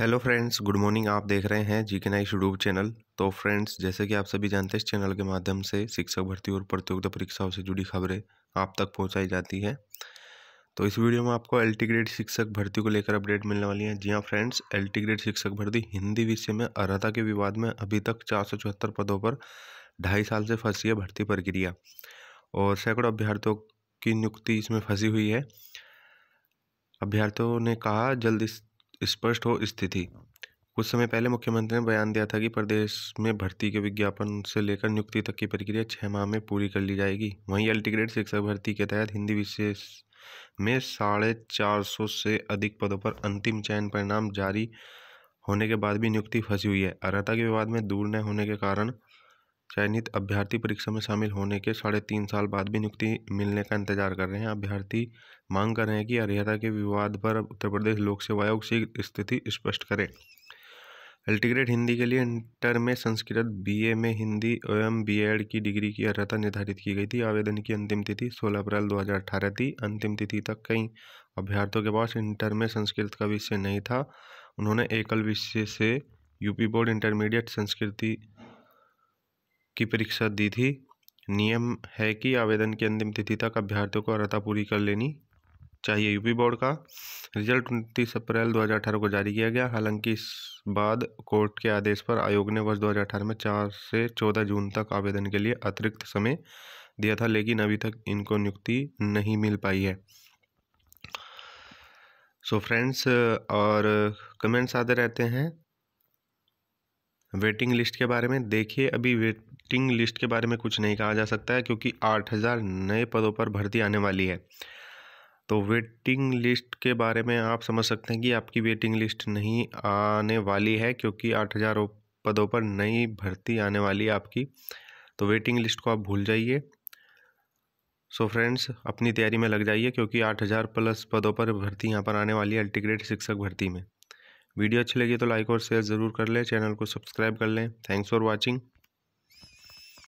hello friends good morning आप देख रहे हैं G K Naik YouTube channel तो फ्रेंड्स जैसे कि आप सभी जानते हैं इस चैनल के माध्यम से शिक्षक भर्ती और प्रतियोगिता परीक्षाओं से जुड़ी खबरें आप तक पहुंचाई जाती है तो इस वीडियो में आपको एल ग्रेड शिक्षक भर्ती को लेकर अपडेट मिलने वाली है जी हाँ फ्रेंड्स एल ग्रेड शिक्षक भर्ती हिंदी विषय में अर्हता के विवाद में अभी तक चार पदों पर ढाई साल से फंसी है भर्ती प्रक्रिया और सैकड़ों अभ्यर्थियों की नियुक्ति इसमें फंसी हुई है अभ्यर्थियों ने कहा जल्द इस स्पष्ट हो स्थिति कुछ समय पहले मुख्यमंत्री ने बयान दिया था कि प्रदेश में भर्ती के विज्ञापन से लेकर नियुक्ति तक की प्रक्रिया छः माह में पूरी कर ली जाएगी वहीं अल्टीग्रेड शिक्षक भर्ती के तहत हिंदी विशेष में साढ़े चार सौ से अधिक पदों पर अंतिम चयन परिणाम जारी होने के बाद भी नियुक्ति फंसी हुई है अर्ता के विवाद में दूर न होने के कारण चयनित अभ्यर्थी परीक्षा में शामिल होने के साढ़े तीन साल बाद भी नियुक्ति मिलने का इंतजार कर रहे हैं अभ्यर्थी मांग कर रहे हैं कि अर्हता के विवाद पर उत्तर प्रदेश लोक सेवा आयोग से स्थिति स्पष्ट करें अल्टीग्रेड हिंदी के लिए इंटर में संस्कृत बीए में हिंदी एवं बीएड की डिग्री की अर्हता निर्धारित की गई थी आवेदन की अंतिम तिथि 16 अप्रैल 2018 थी अंतिम तिथि तक कई अभ्यर्थियों के पास इंटर में संस्कृत का विषय नहीं था उन्होंने एकल विषय से यूपी बोर्ड इंटरमीडिएट संस्कृति की परीक्षा दी थी नियम है कि आवेदन की अंतिम तिथि तक अभ्यर्थियों को अर्ता पूरी कर लेनी चाहिए यूपी बोर्ड का रिजल्ट उनतीस अप्रैल 2018 को जारी किया गया हालांकि इस बाद कोर्ट के आदेश पर आयोग ने वर्ष 2018 में चार से चौदह जून तक आवेदन के लिए अतिरिक्त समय दिया था लेकिन अभी तक इनको नियुक्ति नहीं मिल पाई है सो so फ्रेंड्स और कमेंट्स आते रहते हैं वेटिंग लिस्ट के बारे में देखिए अभी वेट वेटिंग लिस्ट के बारे में कुछ नहीं कहा जा सकता है क्योंकि आठ हज़ार नए पदों पर भर्ती आने वाली है तो वेटिंग लिस्ट के बारे में आप समझ सकते हैं कि आपकी वेटिंग लिस्ट नहीं आने वाली है क्योंकि आठ हज़ार पदों पर नई भर्ती आने वाली है आपकी तो वेटिंग लिस्ट को आप भूल जाइए सो फ्रेंड्स अपनी तैयारी में लग जाइए क्योंकि आठ हज़ार प्लस पदों पर भर्ती यहाँ पर आने वाली है अल्टीग्रेड शिक्षक भर्ती में वीडियो अच्छी लगी तो लाइक और शेयर ज़रूर कर लें चैनल को सब्सक्राइब कर लें थैंक्स फॉर वॉचिंग